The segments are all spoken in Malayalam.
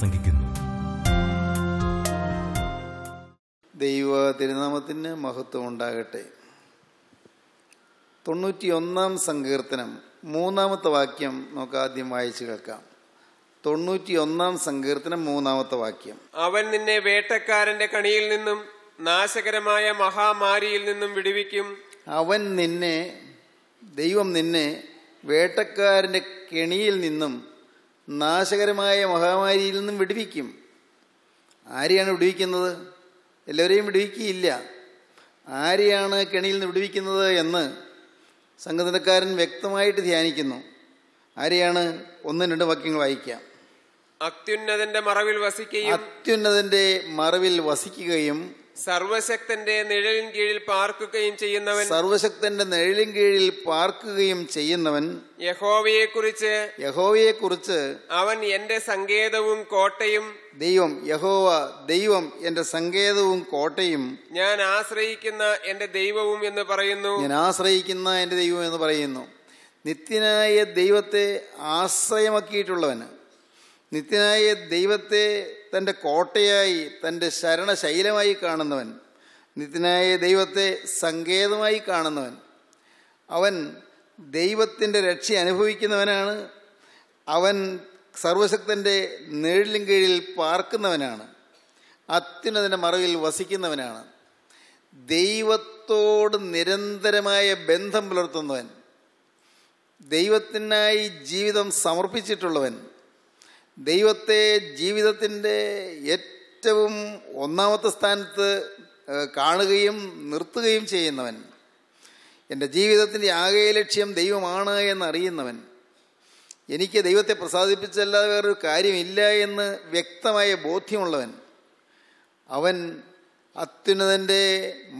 പ്രസംഗിക്കുന്നു ദൈവ തിരുനാമത്തിന് മഹത്വം ഉണ്ടാകട്ടെ തൊണ്ണൂറ്റിയൊന്നാം സങ്കീർത്തനം മൂന്നാമത്തെ വാക്യം നമുക്ക് ആദ്യം വായിച്ചു കേൾക്കാം തൊണ്ണൂറ്റിയൊന്നാം സങ്കീർത്തനം മൂന്നാമത്തെ വാക്യം അവൻ നിന്നെ വേട്ടക്കാരന്റെ കണിയിൽ നിന്നും നാശകരമായ മഹാമാരിയിൽ നിന്നും വിടുവിക്കും അവൻ നിന്നെ ദൈവം നിന്നെ വേട്ടക്കാരന്റെ കെണിയിൽ നിന്നും നാശകരമായ മഹാമാരിയിൽ നിന്നും വിടുവിക്കും ആരെയാണ് വിടുവിക്കുന്നത് എല്ലാവരെയും വിടുവിക്കുകയില്ല ആരെയാണ് കെണിയിൽ നിന്ന് വിടുവിക്കുന്നത് എന്ന് സംഘടനക്കാരൻ വ്യക്തമായിട്ട് ധ്യാനിക്കുന്നു ആരെയാണ് ഒന്നും രണ്ട് വാക്യങ്ങൾ വായിക്കാം അത്യുന്നതന്റെ മറവിൽ വസിക്കുകയും അത്യുന്നതന്റെ മറവിൽ വസിക്കുകയും സർവശക്തന്റെ നിഴലിൻ കീഴിൽ പാർക്കുകയും ചെയ്യുന്നവൻ സർവശക്തന്റെ നിഴലിൻ കീഴിൽ പാർക്കുകയും ചെയ്യുന്നവൻ യഹോവയെ കുറിച്ച് യഹോവയെ കുറിച്ച് അവൻ എന്റെ സങ്കേതവും കോട്ടയും ദൈവം യഹോവ ദൈവം എന്റെ സങ്കേതവും കോട്ടയും ഞാൻ ആശ്രയിക്കുന്ന എന്റെ ദൈവവും എന്ന് പറയുന്നു ഞാൻ ആശ്രയിക്കുന്ന എന്റെ ദൈവം എന്ന് പറയുന്നു നിത്യനായ ദൈവത്തെ ആശ്രയമാക്കിയിട്ടുള്ളവന് നിത്യനായ ദൈവത്തെ തൻ്റെ കോട്ടയായി തൻ്റെ ശരണശൈലമായി കാണുന്നവൻ നിത്യനായ ദൈവത്തെ സങ്കേതമായി കാണുന്നവൻ അവൻ ദൈവത്തിൻ്റെ രക്ഷ അനുഭവിക്കുന്നവനാണ് അവൻ സർവശക്തൻ്റെ നേഴിലും കീഴിൽ പാർക്കുന്നവനാണ് അത്യുന്നതിൻ്റെ മറവിൽ വസിക്കുന്നവനാണ് ദൈവത്തോട് നിരന്തരമായ ബന്ധം പുലർത്തുന്നവൻ ദൈവത്തിനായി ജീവിതം സമർപ്പിച്ചിട്ടുള്ളവൻ ദൈവത്തെ ജീവിതത്തിൻ്റെ ഏറ്റവും ഒന്നാമത്തെ സ്ഥാനത്ത് കാണുകയും നിർത്തുകയും ചെയ്യുന്നവൻ എൻ്റെ ജീവിതത്തിൻ്റെ ആകെ ലക്ഷ്യം ദൈവമാണ് എന്നറിയുന്നവൻ എനിക്ക് ദൈവത്തെ പ്രസാദിപ്പിച്ചല്ലാതെ വേറൊരു കാര്യമില്ല എന്ന് വ്യക്തമായ ബോധ്യമുള്ളവൻ അവൻ അത്യുന്നതൻ്റെ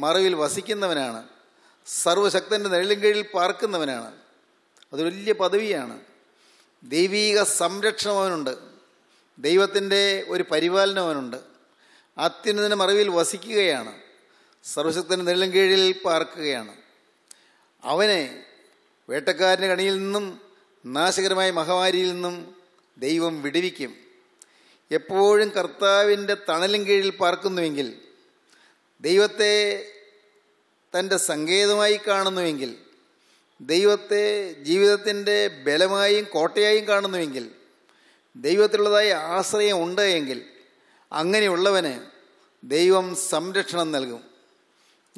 മറവിൽ വസിക്കുന്നവനാണ് സർവശക്തൻ്റെ നിഴലും കീഴിൽ പാർക്കുന്നവനാണ് അതൊരു വലിയ പദവിയാണ് ദൈവീക സംരക്ഷണം അവനുണ്ട് ദൈവത്തിൻ്റെ ഒരു പരിപാലനം അവനുണ്ട് അത്യുന്നതിന് മറവിൽ വസിക്കുകയാണ് സർവശക്തൻ നെല്ലും കീഴിൽ പാർക്കുകയാണ് അവനെ വേട്ടക്കാരൻ്റെ കണിയിൽ നിന്നും നാശകരമായ മഹാമാരിയിൽ നിന്നും ദൈവം വിടുവിക്കും എപ്പോഴും കർത്താവിൻ്റെ തണലും കീഴിൽ പാർക്കുന്നുവെങ്കിൽ ദൈവത്തെ തൻ്റെ സങ്കേതമായി കാണുന്നുവെങ്കിൽ ദൈവത്തെ ജീവിതത്തിൻ്റെ ബലമായും കോട്ടയായും കാണുന്നുവെങ്കിൽ ദൈവത്തിലുള്ളതായ ആശ്രയം ഉണ്ട് എങ്കിൽ അങ്ങനെയുള്ളവന് ദൈവം സംരക്ഷണം നൽകും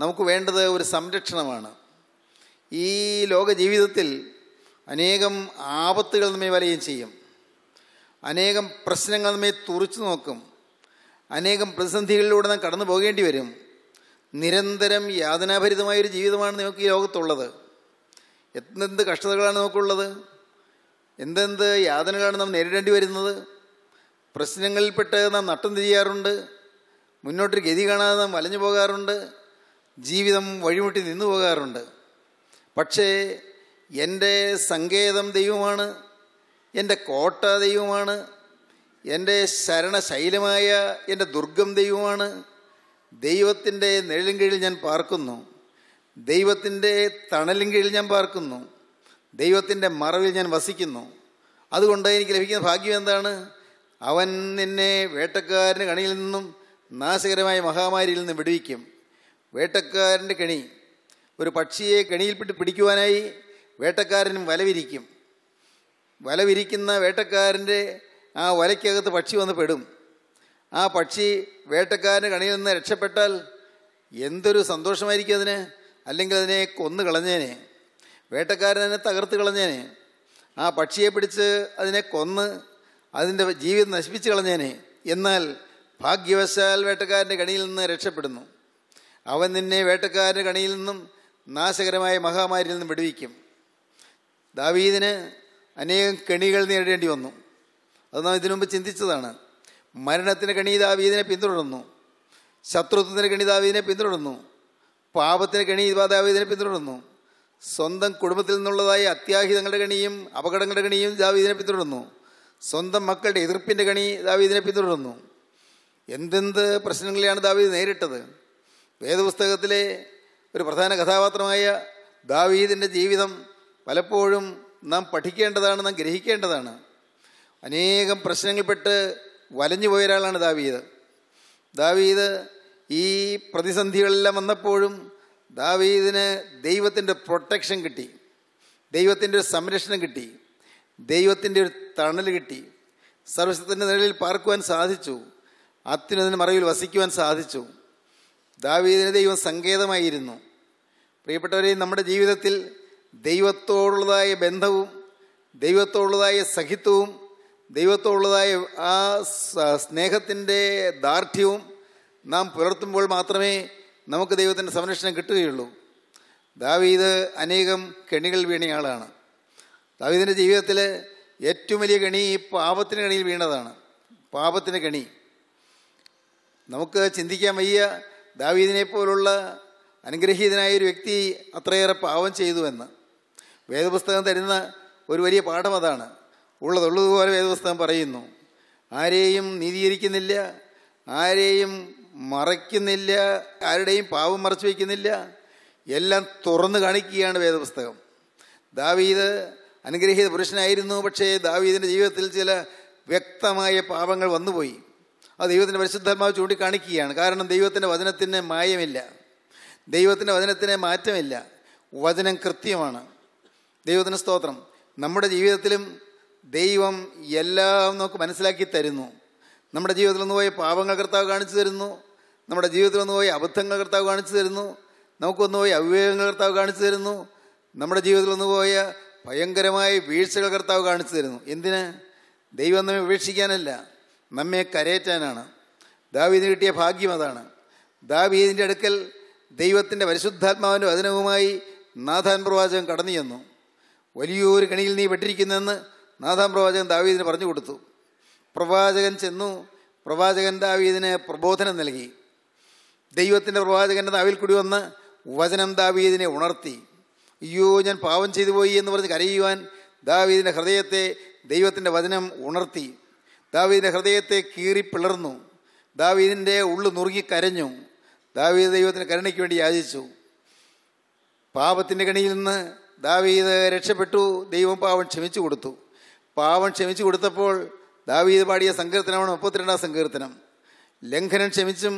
നമുക്ക് വേണ്ടത് ഒരു സംരക്ഷണമാണ് ഈ ലോക ജീവിതത്തിൽ അനേകം ആപത്തുകൾ നമ്മെ വലയും ചെയ്യും അനേകം പ്രശ്നങ്ങൾ നമ്മെ തുറച്ചു നോക്കും അനേകം പ്രതിസന്ധികളിലൂടെ നാം കടന്നു പോകേണ്ടി വരും നിരന്തരം യാതനാഭരിതമായൊരു ജീവിതമാണ് നമുക്ക് ഈ ലോകത്തുള്ളത് എന്തെന്ത് കഷ്ടതകളാണ് നമുക്കുള്ളത് എന്തെന്ത് യാതനകളാണ് നാം നേരിടേണ്ടി വരുന്നത് പ്രശ്നങ്ങളിൽപ്പെട്ട് നാം നട്ടം തിരിയാറുണ്ട് മുന്നോട്ട് ഗതി കാണാതെ നാം വലഞ്ഞു പോകാറുണ്ട് ജീവിതം വഴിമുട്ടി നിന്നു പോകാറുണ്ട് പക്ഷേ എൻ്റെ സങ്കേതം ദൈവമാണ് എൻ്റെ കോട്ട ദൈവമാണ് എൻ്റെ ശരണശൈലമായ എൻ്റെ ദുർഗം ദൈവമാണ് ദൈവത്തിൻ്റെ നിഴലും കീഴിൽ ഞാൻ പാർക്കുന്നു ദൈവത്തിൻ്റെ തണലും കീഴിൽ ഞാൻ പാർക്കുന്നു ദൈവത്തിൻ്റെ മറവിൽ ഞാൻ വസിക്കുന്നു അതുകൊണ്ട് എനിക്ക് ലഭിക്കുന്ന ഭാഗ്യം എന്താണ് അവൻ നിന്നെ വേട്ടക്കാരൻ്റെ കണിയിൽ നിന്നും നാശകരമായ മഹാമാരിയിൽ നിന്നും വിടുവിക്കും വേട്ടക്കാരൻ്റെ കെണി ഒരു പക്ഷിയെ കെണിയിൽപ്പെട്ട് പിടിക്കുവാനായി വേട്ടക്കാരനും വലവിരിക്കും വലവിരിക്കുന്ന വേട്ടക്കാരൻ്റെ ആ വലയ്ക്കകത്ത് പക്ഷി വന്ന് പെടും ആ പക്ഷി വേട്ടക്കാരൻ്റെ കണിയിൽ നിന്ന് രക്ഷപ്പെട്ടാൽ എന്തൊരു സന്തോഷമായിരിക്കും അതിന് അല്ലെങ്കിൽ അതിനെ കൊന്നു കളഞ്ഞേനെ വേട്ടക്കാരൻ അതിനെ തകർത്ത് കളഞ്ഞേനെ ആ പക്ഷിയെ പിടിച്ച് അതിനെ കൊന്ന് അതിൻ്റെ ജീവിതം നശിപ്പിച്ച് കളഞ്ഞേനെ എന്നാൽ ഭാഗ്യവശാൽ വേട്ടക്കാരൻ്റെ കണിയിൽ നിന്ന് രക്ഷപ്പെടുന്നു അവൻ നിന്നെ വേട്ടക്കാരൻ്റെ കണിയിൽ നിന്നും നാശകരമായ മഹാമാരിയിൽ നിന്നും വിടുവിക്കും ദാവീദിന് അനേകം കെണികൾ നേടേണ്ടി വന്നു അത് നാം ഇതിനു മുമ്പ് ചിന്തിച്ചതാണ് മരണത്തിൻ്റെ കണി ദാവീദിനെ പിന്തുടർന്നു ശത്രുത്വത്തിൻ്റെ കണി ദാവീദിനെ പിന്തുടർന്നു പാപത്തിൻ്റെ കണി ദാവീദിനെ പിന്തുടർന്നു സ്വന്തം കുടുംബത്തിൽ നിന്നുള്ളതായ അത്യാഹിതങ്ങളുടെ കണിയും അപകടങ്ങളുടെ കണിയും ദാവീദിനെ പിന്തുടർന്നു സ്വന്തം മക്കളുടെ എതിർപ്പിൻ്റെ കണി ദാവീദിനെ പിന്തുടർന്നു എന്തെന്ത് പ്രശ്നങ്ങളെയാണ് ദാവീദ് നേരിട്ടത് വേദപുസ്തകത്തിലെ ഒരു പ്രധാന കഥാപാത്രമായ ദാവീദിൻ്റെ ജീവിതം പലപ്പോഴും നാം പഠിക്കേണ്ടതാണ് നാം ഗ്രഹിക്കേണ്ടതാണ് അനേകം പ്രശ്നങ്ങൾപ്പെട്ട് വലഞ്ഞു പോയ ഒരാളാണ് ദാവീദ് ദാവീദ് ഈ പ്രതിസന്ധികളെല്ലാം വന്നപ്പോഴും ദാവീദിന് ദൈവത്തിൻ്റെ പ്രൊട്ടക്ഷൻ കിട്ടി ദൈവത്തിൻ്റെ ഒരു സംരക്ഷണം കിട്ടി ദൈവത്തിൻ്റെ ഒരു തണൽ കിട്ടി സർവശത്തിൻ്റെ നിഴലിൽ പാർക്കുവാൻ സാധിച്ചു അത്തിനതിന് മറവിൽ വസിക്കുവാൻ സാധിച്ചു ദാവീദിന് ദൈവം സങ്കേതമായിരുന്നു പ്രിയപ്പെട്ടവരെ നമ്മുടെ ജീവിതത്തിൽ ദൈവത്തോടുള്ളതായ ബന്ധവും ദൈവത്തോടുള്ളതായ സഹിത്വവും ദൈവത്തോടുള്ളതായ ആ സ്നേഹത്തിൻ്റെ ദാർഢ്യവും നാം പുലർത്തുമ്പോൾ മാത്രമേ നമുക്ക് ദൈവത്തിൻ്റെ സംരക്ഷണം കിട്ടുകയുള്ളൂ ദാവീദ് അനേകം കെണികൾ വീണിയ ആളാണ് ദാവീദിൻ്റെ ജീവിതത്തിൽ ഏറ്റവും വലിയ കെണി ഈ പാപത്തിൻ്റെ കെണിയിൽ വീണതാണ് പാപത്തിൻ്റെ കെണി നമുക്ക് ചിന്തിക്കാൻ വയ്യ ദാവീദിനെ പോലുള്ള അനുഗ്രഹീതനായ ഒരു വ്യക്തി അത്രയേറെ പാവം ചെയ്തുവെന്ന് വേദപുസ്തകം തരുന്ന ഒരു വലിയ പാഠം അതാണ് ഉള്ളതുള്ളതുപോലെ വേദപുസ്തകം പറയുന്നു ആരെയും നീതീകരിക്കുന്നില്ല ആരെയും മറയ്ക്കുന്നില്ല ആരുടെയും പാവം മറച്ചു വയ്ക്കുന്നില്ല എല്ലാം തുറന്നു കാണിക്കുകയാണ് വേദപുസ്തകം ദാവീദ് അനുഗ്രഹീത പുരുഷനായിരുന്നു പക്ഷേ ദാവീദിൻ്റെ ജീവിതത്തിൽ ചില വ്യക്തമായ പാപങ്ങൾ വന്നുപോയി അത് ദൈവത്തിൻ്റെ പരിശുദ്ധാത്മാവ് ചൂണ്ടിക്കാണിക്കുകയാണ് കാരണം ദൈവത്തിൻ്റെ വചനത്തിന് മായമില്ല ദൈവത്തിൻ്റെ വചനത്തിന് മാറ്റമില്ല വചനം കൃത്യമാണ് ദൈവത്തിൻ്റെ സ്തോത്രം നമ്മുടെ ജീവിതത്തിലും ദൈവം എല്ലാം നമുക്ക് മനസ്സിലാക്കി തരുന്നു നമ്മുടെ ജീവിതത്തിൽ നിന്ന് പോയി പാപങ്ങൾ കർത്താവ് കാണിച്ചു തരുന്നു നമ്മുടെ ജീവിതത്തിൽ നിന്ന് പോയി അബദ്ധങ്ങൾ കർത്താവ് കാണിച്ചു തരുന്നു നമുക്കൊന്ന് പോയി അവിവേകങ്ങൾ കർത്താവ് കാണിച്ചു തരുന്നു നമ്മുടെ ജീവിതത്തിൽ നിന്ന് പോയ ഭയങ്കരമായ വീഴ്ചകൾ കർത്താവ് കാണിച്ചു തരുന്നു എന്തിന് ദൈവം നമ്മെ ഉപേക്ഷിക്കാനല്ല നമ്മെ കരയറ്റാനാണ് ദാവീതിന് കിട്ടിയ ഭാഗ്യം അതാണ് ദാവീതിൻ്റെ അടുക്കൽ ദൈവത്തിൻ്റെ പരിശുദ്ധാത്മാവിൻ്റെ വചനവുമായി നാഥാൻ പ്രവാചകൻ കടന്നു ചെന്നു വലിയൊരു കണിയിൽ നീ പെട്ടിരിക്കുന്നെന്ന് നാഥാൻ പ്രവാചകൻ ദാവീദിന് പറഞ്ഞു കൊടുത്തു പ്രവാചകൻ ചെന്നു പ്രവാചകൻ ഇതിന് പ്രബോധനം നൽകി ദൈവത്തിൻ്റെ പ്രവാചകൻ്റെ നാവിൽ കൂടി വന്ന് വചനം ദാവീദിനെ ഉണർത്തി അയ്യോ ഞാൻ പാവം ചെയ്തു പോയി എന്ന് പറഞ്ഞ് കരയുവാൻ ദാവീദിൻ്റെ ഹൃദയത്തെ ദൈവത്തിൻ്റെ വചനം ഉണർത്തി ദാവീദിൻ്റെ ഹൃദയത്തെ കീറി പിളർന്നു ദാവീദിൻ്റെ ഉള്ളു നുറുങ്ങി കരഞ്ഞു ദാവീദ് ദൈവത്തിൻ്റെ കരുണയ്ക്ക് വേണ്ടി യാചിച്ചു പാപത്തിൻ്റെ കണിയിൽ നിന്ന് ദാവീദ് രക്ഷപ്പെട്ടു ദൈവം പാവം ക്ഷമിച്ചു കൊടുത്തു പാവം ക്ഷമിച്ചു കൊടുത്തപ്പോൾ ദാവീദ് പാടിയ സങ്കീർത്തനമാണ് മുപ്പത്തിരണ്ടാം സങ്കീർത്തനം ലംഘനം ക്ഷമിച്ചും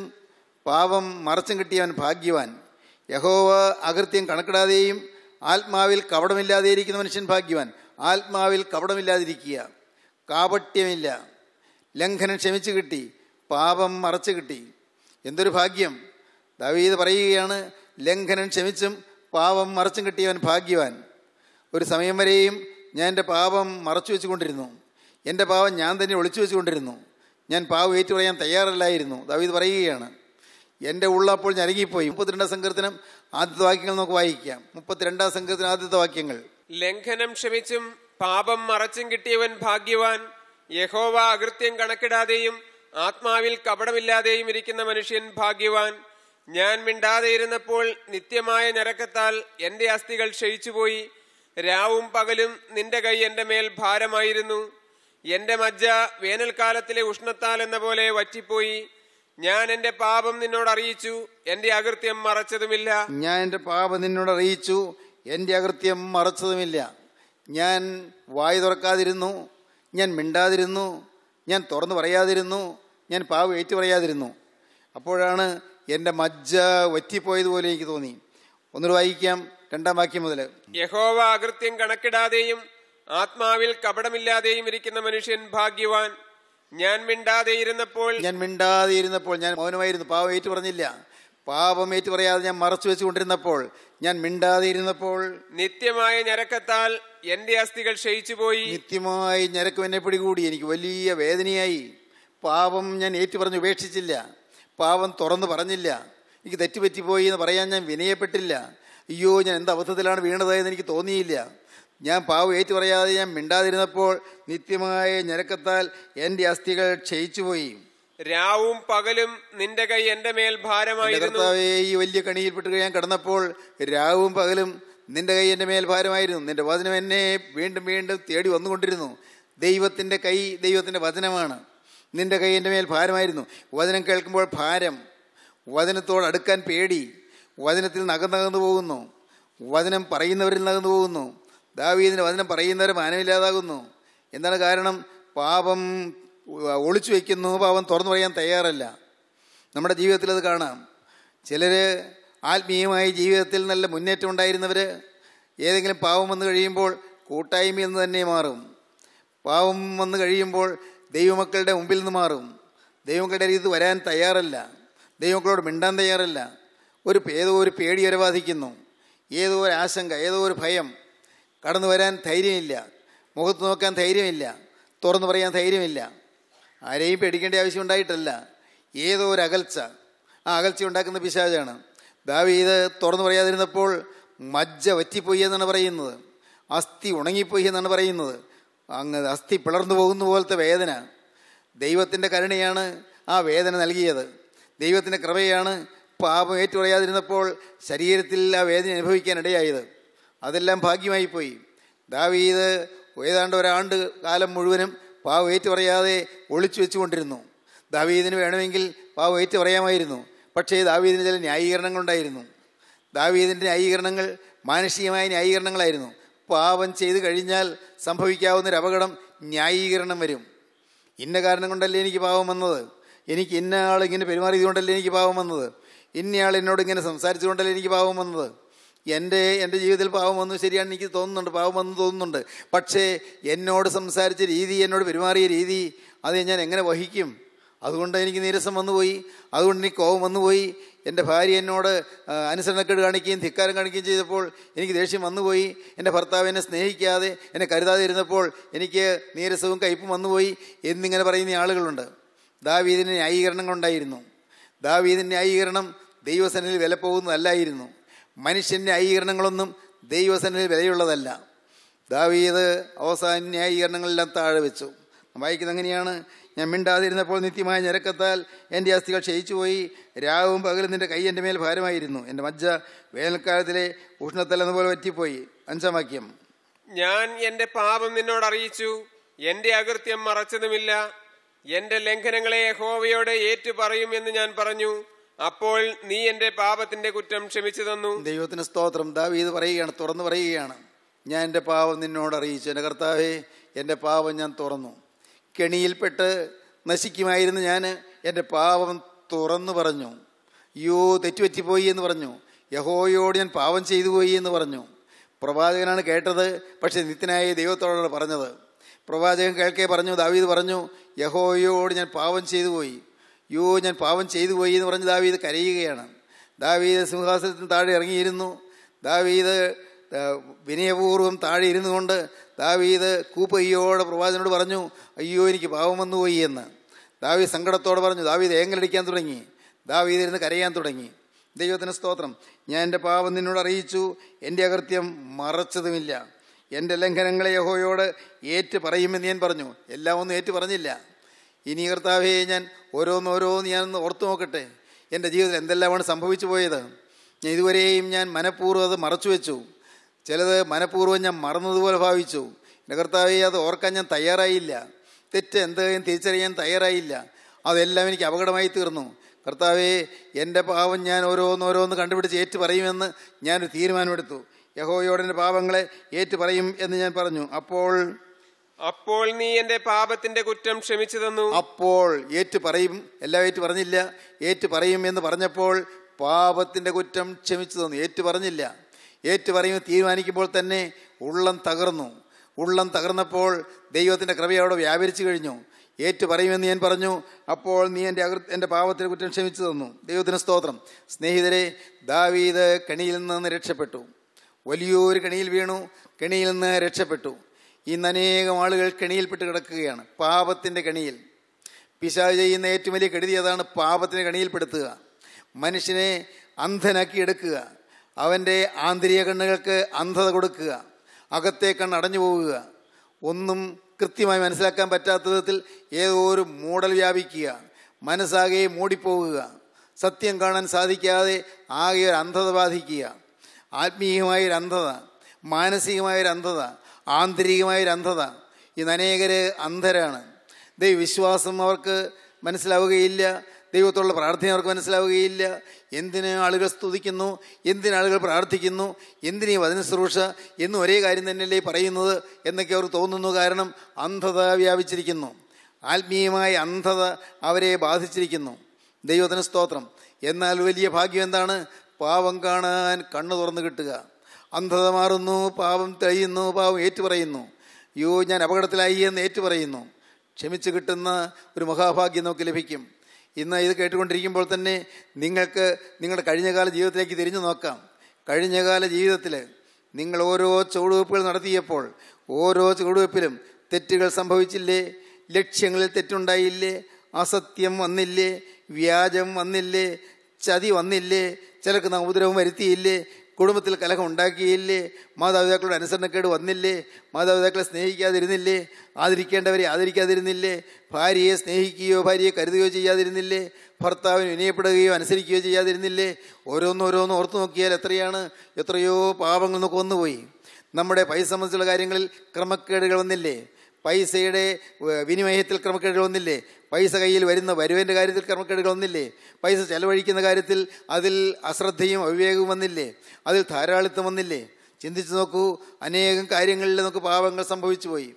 പാപം മറച്ചും കിട്ടിയവൻ ഭാഗ്യവാൻ യഹോവ അകൃത്യം കണക്കിടാതെയും ആത്മാവിൽ കപടമില്ലാതെ ഇരിക്കുന്ന മനുഷ്യൻ ഭാഗ്യവാൻ ആത്മാവിൽ കപടമില്ലാതിരിക്കുക കാപട്യമില്ല ലംഘനം ക്ഷമിച്ചു കിട്ടി പാപം മറച്ചു കിട്ടി എന്തൊരു ഭാഗ്യം ദാവീദ് പറയുകയാണ് ലംഘനം ക്ഷമിച്ചും പാപം മറച്ചും കിട്ടിയവൻ ഭാഗ്യവാൻ ഒരു സമയം വരെയും ഞാൻ എൻ്റെ പാപം മറച്ചു വെച്ചുകൊണ്ടിരുന്നു എൻ്റെ പാവം ഞാൻ തന്നെ ഒളിച്ചു വെച്ചുകൊണ്ടിരുന്നു ഞാൻ പാവം ഏറ്റു പറയാൻ തയ്യാറല്ലായിരുന്നു ദാവീദ് പറയുകയാണ് എൻ്റെ ഉള്ളപ്പോൾ ഇറങ്ങിപ്പോയി മുപ്പത്തിരണ്ടാം സങ്കീർത്തനം ആദ്യത്തെ വാക്യങ്ങൾ നമുക്ക് വായിക്കാം മുപ്പത്തിരണ്ടാം സങ്കീർത്തനം ആദ്യത്തെ വാക്യങ്ങൾ ലംഘനം ക്ഷമിച്ചും പാപം മറച്ചും കിട്ടിയവൻ ഭാഗ്യവാൻ യഹോവ അകൃത്യം കണക്കിടാതെയും ആത്മാവിൽ കപടമില്ലാതെയും ഇരിക്കുന്ന മനുഷ്യൻ ഭാഗ്യവാൻ ഞാൻ മിണ്ടാതെയിരുന്നപ്പോൾ നിത്യമായ ഞരക്കത്താൽ എന്റെ അസ്ഥികൾ ക്ഷയിച്ചുപോയി രാവും പകലും നിന്റെ കൈ എന്റെ മേൽ ഭാരമായിരുന്നു എന്റെ മജ്ജ വേനൽക്കാലത്തിലെ ഉഷ്ണത്താൽ എന്ന പോലെ വറ്റിപ്പോയി ഞാൻ എന്റെ പാപം നിന്നോട് അറിയിച്ചു എന്റെ അകൃത്യം മറച്ചതുമില്ല ഞാൻ എന്റെ പാപം നിന്നോട് അറിയിച്ചു എന്റെ അകൃത്യം മറച്ചതുമില്ല ഞാൻ വായു തുറക്കാതിരുന്നു ഞാൻ മിണ്ടാതിരുന്നു ഞാൻ തുറന്നു പറയാതിരുന്നു ഞാൻ പാവം ഏറ്റു പറയാതിരുന്നു അപ്പോഴാണ് എൻ്റെ മജ്ജ വറ്റിപ്പോയതുപോലെ എനിക്ക് തോന്നി ഒന്നുകൂടി വായിക്കാം രണ്ടാം വാക്യം മുതൽ യഹോവ അകൃത്യം കണക്കിടാതെയും ആത്മാവിൽ കപടമില്ലാതെയും ഇരിക്കുന്ന മനുഷ്യൻ ഭാഗ്യവാൻ ഞാൻ മിണ്ടാതെയിരുന്നപ്പോൾ ഞാൻ മിണ്ടാതെയിരുന്നപ്പോൾ ഞാൻ മൗനമായിരുന്നു പാവം ഏറ്റു പറഞ്ഞില്ല പാപം ഏറ്റു പറയാതെ ഞാൻ മറച്ചു വെച്ചുകൊണ്ടിരുന്നപ്പോൾ ഞാൻ മിണ്ടാതെയിരുന്നപ്പോൾ നിത്യമായ ഞരക്കത്താൽ എന്റെ അസ്ഥികൾ പോയി നിത്യമായി ഞരക്കും എന്നെ പിടികൂടി എനിക്ക് വലിയ വേദനയായി പാപം ഞാൻ ഏറ്റു പറഞ്ഞ് ഉപേക്ഷിച്ചില്ല പാപം തുറന്നു പറഞ്ഞില്ല എനിക്ക് തെറ്റുപറ്റിപ്പോയി എന്ന് പറയാൻ ഞാൻ വിനയപ്പെട്ടില്ല അയ്യോ ഞാൻ എന്ത് അബദ്ധത്തിലാണ് വീണതായെന്ന് എനിക്ക് തോന്നിയില്ല ഞാൻ പാവ് ഏറ്റു പറയാതെ ഞാൻ മിണ്ടാതിരുന്നപ്പോൾ നിത്യമായ ഞരക്കത്താൽ എൻ്റെ അസ്ഥികൾ ക്ഷയിച്ചുപോയി രാവും പകലും നിന്റെ കൈ എന്റെ മേൽ ഭാരമായിരുന്നു ഈ വലിയ കണിയിൽപ്പെട്ട് ഞാൻ കടന്നപ്പോൾ രാവും പകലും നിന്റെ കൈ എന്റെ മേൽ ഭാരമായിരുന്നു നിന്റെ വചനം എന്നെ വീണ്ടും വീണ്ടും തേടി വന്നുകൊണ്ടിരുന്നു ദൈവത്തിന്റെ കൈ ദൈവത്തിന്റെ വചനമാണ് നിന്റെ കൈ എൻ്റെ മേൽ ഭാരമായിരുന്നു വചനം കേൾക്കുമ്പോൾ ഭാരം വചനത്തോട് അടുക്കാൻ പേടി വചനത്തിൽ നകന്നകന്നു പോകുന്നു വചനം പറയുന്നവരിൽ നകന്നു പോകുന്നു ദാവീദിൻ്റെ വചനം പറയുന്നവരെ മാനമില്ലാതാകുന്നു എന്താണ് കാരണം പാപം ഒളിച്ചു വയ്ക്കുന്നു പാപം തുറന്നു പറയാൻ തയ്യാറല്ല നമ്മുടെ ജീവിതത്തിൽ അത് കാണാം ചിലർ ആത്മീയമായ ജീവിതത്തിൽ നല്ല മുന്നേറ്റം ഉണ്ടായിരുന്നവർ ഏതെങ്കിലും പാവം വന്നു കഴിയുമ്പോൾ കൂട്ടായ്മയിൽ നിന്ന് തന്നെ മാറും പാവം വന്നു കഴിയുമ്പോൾ ദൈവമക്കളുടെ മുമ്പിൽ നിന്ന് മാറും ദൈവമക്കളുടെ രീതി വരാൻ തയ്യാറല്ല ദൈവമക്കളോട് മിണ്ടാൻ തയ്യാറല്ല ഒരു ഏതോ ഒരു പേടി വരെ ബാധിക്കുന്നു ഏതോ ഒരു ആശങ്ക ഏതോ ഒരു ഭയം കടന്നു വരാൻ ധൈര്യമില്ല മുഖത്ത് നോക്കാൻ ധൈര്യമില്ല തുറന്നു പറയാൻ ധൈര്യമില്ല ആരെയും പേടിക്കേണ്ട ആവശ്യം ഉണ്ടായിട്ടല്ല ഏതോ ഒരു അകൽച്ച ആ അകൽച്ച ഉണ്ടാക്കുന്ന പിശാചാണ് ദാവി ഇത് തുറന്നു പറയാതിരുന്നപ്പോൾ മജ്ജ വറ്റിപ്പോയി എന്നാണ് പറയുന്നത് അസ്ഥി ഉണങ്ങിപ്പോയി എന്നാണ് പറയുന്നത് അങ്ങ് അസ്ഥി പിളർന്നു പോകുന്ന പോലത്തെ വേദന ദൈവത്തിൻ്റെ കരുണയാണ് ആ വേദന നൽകിയത് ദൈവത്തിൻ്റെ കൃപയാണ് പാപം ഏറ്റുപറയാതിരുന്നപ്പോൾ ശരീരത്തിൽ ആ വേദന അനുഭവിക്കാൻ അതെല്ലാം ഭാഗ്യമായി പോയി ദാവീദ് ഏതാണ്ട് ഒരാണ്ട് കാലം മുഴുവനും പാവ് ഏറ്റു പറയാതെ ഒളിച്ചു വെച്ചുകൊണ്ടിരുന്നു ദാവീദിന് വേണമെങ്കിൽ പാവ് ഏറ്റു പറയാമായിരുന്നു പക്ഷേ ദാവീദിന് ചില ന്യായീകരണങ്ങളുണ്ടായിരുന്നു ദാവീദിൻ്റെ ന്യായീകരണങ്ങൾ മാനുഷികമായ ന്യായീകരണങ്ങളായിരുന്നു പാപം ചെയ്തു കഴിഞ്ഞാൽ സംഭവിക്കാവുന്നൊരു അപകടം ന്യായീകരണം വരും ഇന്ന കാരണം കൊണ്ടല്ലേ എനിക്ക് പാപം വന്നത് എനിക്ക് ഇന്ന ആൾ ഇങ്ങനെ പെരുമാറിയത് കൊണ്ടല്ലേ എനിക്ക് പാപം വന്നത് ഇന്നയാൾ എന്നോട് ഇങ്ങനെ സംസാരിച്ചുകൊണ്ടല്ലേ എനിക്ക് പാപം വന്നത് എൻ്റെ എൻ്റെ ജീവിതത്തിൽ പാവം വന്നു ശരിയാണ് എനിക്ക് തോന്നുന്നുണ്ട് പാവം വന്നു തോന്നുന്നുണ്ട് പക്ഷേ എന്നോട് സംസാരിച്ച രീതി എന്നോട് പെരുമാറിയ രീതി അത് ഞാൻ എങ്ങനെ വഹിക്കും അതുകൊണ്ട് എനിക്ക് നീരസം വന്നുപോയി അതുകൊണ്ട് എനിക്ക് കോപം വന്നുപോയി എൻ്റെ ഭാര്യ എന്നോട് അനുസരണക്കേട് കാണിക്കുകയും ധിക്കാരം കാണിക്കുകയും ചെയ്തപ്പോൾ എനിക്ക് ദേഷ്യം വന്നുപോയി എൻ്റെ ഭർത്താവ് എന്നെ സ്നേഹിക്കാതെ എന്നെ കരുതാതെ ഇരുന്നപ്പോൾ എനിക്ക് നീരസവും കയ്പും വന്നുപോയി എന്നിങ്ങനെ പറയുന്ന ആളുകളുണ്ട് ദാവീദിൻ്റെ ന്യായീകരണങ്ങളുണ്ടായിരുന്നു ദാവീദിൻ്റെ ന്യായീകരണം ദൈവസനയിൽ വില പോകുന്നതല്ലായിരുന്നു മനുഷ്യൻ്റെ ന്യായീകരണങ്ങളൊന്നും ദൈവസനിൽ വിലയുള്ളതല്ല ദാവീത് അവസാന ന്യായീകരണങ്ങളെല്ലാം താഴെ വെച്ചു വായിക്കുന്നത് എങ്ങനെയാണ് ഞാൻ മിണ്ടാതിരുന്നപ്പോൾ നിത്യമായ ഞരക്കത്താൽ എൻ്റെ അസ്ഥികൾ ക്ഷയിച്ചുപോയി രാവും പകലും നിൻ്റെ കൈ എൻ്റെ മേൽ ഭാരമായിരുന്നു എൻ്റെ മജ്ജ വേനൽക്കാലത്തിലെ ഉഷ്ണത്തലെന്നപോലെ പോലെ പറ്റിപ്പോയി അഞ്ചാം വാക്യം ഞാൻ എൻ്റെ പാപം നിന്നോട് അറിയിച്ചു എൻ്റെ അകൃത്യം മറച്ചതുമില്ല എൻ്റെ ലംഘനങ്ങളെ ഹോവയോട് എന്ന് ഞാൻ പറഞ്ഞു അപ്പോൾ നീ എന്റെ പാപത്തിന്റെ കുറ്റം ക്ഷമിച്ചു തന്നു ദൈവത്തിന് സ്തോത്രം ദാവീത് പറയുകയാണ് തുറന്നു പറയുകയാണ് ഞാൻ എൻ്റെ പാപം നിന്നോട് അറിയിച്ചു എൻ്റെ കർത്താവേ എൻ്റെ പാപം ഞാൻ തുറന്നു കെണിയിൽപ്പെട്ട് നശിക്കുമായിരുന്നു ഞാൻ എൻ്റെ പാപം തുറന്നു പറഞ്ഞു യോ തെറ്റുപറ്റിപ്പോയി എന്ന് പറഞ്ഞു യഹോയോട് ഞാൻ പാപം ചെയ്തു പോയി എന്ന് പറഞ്ഞു പ്രവാചകനാണ് കേട്ടത് പക്ഷേ നിത്യനായ ദൈവത്തോടാണ് പറഞ്ഞത് പ്രവാചകൻ കേൾക്കേ പറഞ്ഞു ദാവീദ് പറഞ്ഞു യഹോയോട് ഞാൻ പാപം ചെയ്തു പോയി യോ ഞാൻ പാവം ചെയ്തു പോയി എന്ന് പറഞ്ഞ് ദാവീദ് കരയുകയാണ് ദാവീദ് സിംഹാസനത്തിന് താഴെ ഇറങ്ങിയിരുന്നു ദാവീദ് വിനയപൂർവ്വം താഴെ ഇരുന്നു കൊണ്ട് ദാവീദ് കൂപ്പയ്യോടെ പ്രവാചനോട് പറഞ്ഞു അയ്യോ എനിക്ക് പാവം വന്നു പോയി എന്ന് ദാവീദ് സങ്കടത്തോടെ പറഞ്ഞു ദാവീദ് ഏങ്ങലടിക്കാൻ തുടങ്ങി ദാവീദ് ഇരുന്ന് കരയാൻ തുടങ്ങി ദൈവത്തിന് സ്തോത്രം ഞാൻ എൻ്റെ പാപം നിന്നോട് അറിയിച്ചു എൻ്റെ അകൃത്യം മറച്ചതുമില്ല എൻ്റെ ലംഘനങ്ങളെ യഹോയോട് ഏറ്റു പറയുമെന്ന് ഞാൻ പറഞ്ഞു എല്ലാം ഒന്നും ഏറ്റു പറഞ്ഞില്ല ഇനി കർത്താവേ ഞാൻ ഓരോന്നോരോന്ന് ഞാൻ ഓർത്തു നോക്കട്ടെ എൻ്റെ ജീവിതത്തിൽ എന്തെല്ലാമാണ് സംഭവിച്ചു പോയത് ഞാൻ ഇതുവരെയും ഞാൻ മനഃപൂർവ്വം അത് മറച്ചു വെച്ചു ചിലത് മനഃപൂർവ്വം ഞാൻ മറന്നതുപോലെ ഭാവിച്ചു എൻ്റെ കർത്താവെ അത് ഓർക്കാൻ ഞാൻ തയ്യാറായില്ല തെറ്റ് എന്തെങ്കിലും തിരിച്ചറിയാൻ തയ്യാറായില്ല അതെല്ലാം എനിക്ക് അപകടമായി തീർന്നു കർത്താവെ എൻ്റെ പാവം ഞാൻ ഓരോന്നോരോന്ന് കണ്ടുപിടിച്ച് ഏറ്റു പറയുമെന്ന് ഞാനൊരു തീരുമാനമെടുത്തു യഹോയോടെ പാവങ്ങളെ ഏറ്റു പറയും എന്ന് ഞാൻ പറഞ്ഞു അപ്പോൾ അപ്പോൾ നീ എന്റെ പാപത്തിന്റെ കുറ്റം ക്ഷമിച്ചു തന്നു അപ്പോൾ ഏറ്റു പറയും എല്ലാം ഏറ്റു പറഞ്ഞില്ല ഏറ്റു പറയും എന്ന് പറഞ്ഞപ്പോൾ പാപത്തിന്റെ കുറ്റം ക്ഷമിച്ചു തന്നു ഏറ്റു പറഞ്ഞില്ല ഏറ്റു പറയും തീരുമാനിക്കുമ്പോൾ തന്നെ ഉള്ളം തകർന്നു ഉള്ളം തകർന്നപ്പോൾ ദൈവത്തിന്റെ കൃപ അവിടെ വ്യാപരിച്ചു കഴിഞ്ഞു ഏറ്റു പറയുമെന്ന് ഞാൻ പറഞ്ഞു അപ്പോൾ നീ എൻ്റെ അകൃ എൻ്റെ പാപത്തിന് കുറ്റം ക്ഷമിച്ചു തന്നു ദൈവത്തിന് സ്തോത്രം സ്നേഹിതരെ ദാവീദ് കെണിയിൽ നിന്ന് രക്ഷപ്പെട്ടു വലിയൊരു കെണിയിൽ വീണു കെണിയിൽ നിന്ന് രക്ഷപ്പെട്ടു ഇന്ന് അനേകം ആളുകൾ കെണിയിൽപ്പെട്ട് കിടക്കുകയാണ് പാപത്തിൻ്റെ കെണിയിൽ പിശാജ് ചെയ്യുന്ന ഏറ്റവും വലിയ കെടുതി അതാണ് പാപത്തിൻ്റെ കെണിയിൽപ്പെടുത്തുക മനുഷ്യനെ അന്ധനാക്കി എടുക്കുക അവൻ്റെ ആന്തരിക കണ്ണുകൾക്ക് അന്ധത കൊടുക്കുക അകത്തെ കണ്ണ് അടഞ്ഞു പോവുക ഒന്നും കൃത്യമായി മനസ്സിലാക്കാൻ പറ്റാത്ത വിധത്തിൽ ഏതോ ഒരു മൂടൽ വ്യാപിക്കുക മനസ്സാകെ മൂടിപ്പോവുക സത്യം കാണാൻ സാധിക്കാതെ ആകെ ഒരു അന്ധത ബാധിക്കുക ആത്മീയമായൊരു അന്ധത മാനസികമായൊരു അന്ധത ഒരു അന്ധത ഇന്ന് അനേകർ അന്ധരാണ് ദൈവവിശ്വാസം അവർക്ക് മനസ്സിലാവുകയില്ല ദൈവത്തോടുള്ള പ്രാർത്ഥന അവർക്ക് മനസ്സിലാവുകയില്ല എന്തിന് ആളുകൾ സ്തുതിക്കുന്നു എന്തിന് ആളുകൾ പ്രാർത്ഥിക്കുന്നു എന്തിനീ വചന ശുശ്രൂഷ എന്നും ഒരേ കാര്യം തന്നെയല്ലേ പറയുന്നത് എന്നൊക്കെ അവർ തോന്നുന്നു കാരണം അന്ധത വ്യാപിച്ചിരിക്കുന്നു ആത്മീയമായ അന്ധത അവരെ ബാധിച്ചിരിക്കുന്നു ദൈവത്തിന് സ്തോത്രം എന്നാൽ വലിയ ഭാഗ്യം എന്താണ് പാവം കാണാൻ കണ്ണു തുറന്നു കിട്ടുക അന്ധത മാറുന്നു പാപം തെളിയുന്നു പാപം ഏറ്റുപറയുന്നു അയ്യോ ഞാൻ അപകടത്തിലായി എന്ന് ഏറ്റുപറയുന്നു ക്ഷമിച്ച് കിട്ടുന്ന ഒരു മഹാഭാഗ്യം നമുക്ക് ലഭിക്കും ഇന്ന് ഇത് കേട്ടുകൊണ്ടിരിക്കുമ്പോൾ തന്നെ നിങ്ങൾക്ക് നിങ്ങളുടെ കഴിഞ്ഞകാല ജീവിതത്തിലേക്ക് തിരിഞ്ഞു നോക്കാം കഴിഞ്ഞകാല ജീവിതത്തിൽ നിങ്ങൾ ഓരോ ചുവടുവയ്പ്പുകൾ നടത്തിയപ്പോൾ ഓരോ ചുവടുവയ്പ്പിലും തെറ്റുകൾ സംഭവിച്ചില്ലേ ലക്ഷ്യങ്ങളിൽ തെറ്റുണ്ടായില്ലേ അസത്യം വന്നില്ലേ വ്യാജം വന്നില്ലേ ചതി വന്നില്ലേ ചിലർക്ക് നാം ഉപദ്രവം വരുത്തിയില്ലേ കുടുംബത്തിൽ കലഹം ഉണ്ടാക്കിയില്ലേ മാതാപിതാക്കളുടെ അനുസരണക്കേട് വന്നില്ലേ മാതാപിതാക്കളെ സ്നേഹിക്കാതിരുന്നില്ലേ ആദരിക്കേണ്ടവരെ ആദരിക്കാതിരുന്നില്ലേ ഭാര്യയെ സ്നേഹിക്കുകയോ ഭാര്യയെ കരുതുകയോ ചെയ്യാതിരുന്നില്ലേ ഭർത്താവിന് വിനയപ്പെടുകയോ അനുസരിക്കുകയോ ചെയ്യാതിരുന്നില്ലേ ഓരോന്നോരോന്നും ഓർത്തു നോക്കിയാൽ എത്രയാണ് എത്രയോ പാപങ്ങൾ നമുക്ക് വന്നുപോയി നമ്മുടെ പൈസ സംബന്ധിച്ചുള്ള കാര്യങ്ങളിൽ ക്രമക്കേടുകൾ വന്നില്ലേ പൈസയുടെ വിനിമയത്തിൽ ക്രമക്കേടുകളൊന്നില്ലേ പൈസ കയ്യിൽ വരുന്ന വരുവിൻ്റെ കാര്യത്തിൽ ക്രമക്കേടുകളൊന്നില്ലേ പൈസ ചെലവഴിക്കുന്ന കാര്യത്തിൽ അതിൽ അശ്രദ്ധയും അവിവേകവും വന്നില്ലേ അതിൽ ധാരാളിത്തം വന്നില്ലേ ചിന്തിച്ചു നോക്കൂ അനേകം കാര്യങ്ങളിൽ നമുക്ക് പാപങ്ങൾ സംഭവിച്ചു പോയി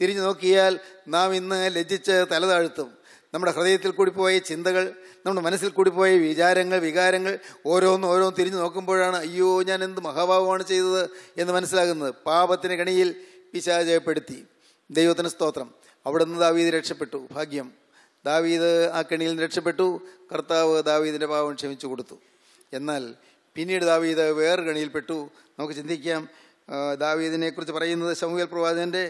തിരിഞ്ഞു നോക്കിയാൽ നാം ഇന്ന് ലജ്ജിച്ച് തലതാഴ്ത്തും നമ്മുടെ ഹൃദയത്തിൽ കൂടി പോയ ചിന്തകൾ നമ്മുടെ മനസ്സിൽ കൂടി പോയ വിചാരങ്ങൾ വികാരങ്ങൾ ഓരോന്നും ഓരോന്നും തിരിഞ്ഞു നോക്കുമ്പോഴാണ് അയ്യോ ഞാൻ എന്ത് മഹാഭാവമാണ് ചെയ്തത് എന്ന് മനസ്സിലാകുന്നത് പാപത്തിന് കണിയിൽ പിശാചയപ്പെടുത്തി ദൈവത്തിന് സ്തോത്രം അവിടെ നിന്ന് ദാവീദ് രക്ഷപ്പെട്ടു ഭാഗ്യം ദാവീദ് ആ കെണിയിൽ നിന്ന് രക്ഷപ്പെട്ടു കർത്താവ് ദാവീദിൻ്റെ പാവം ക്ഷമിച്ചു കൊടുത്തു എന്നാൽ പിന്നീട് ദാവീദ് വേറെ കെണിയിൽപ്പെട്ടു നമുക്ക് ചിന്തിക്കാം ദാവീദിനെക്കുറിച്ച് പറയുന്നത് സമൂഹൽ പ്രവാചകൻ്റെ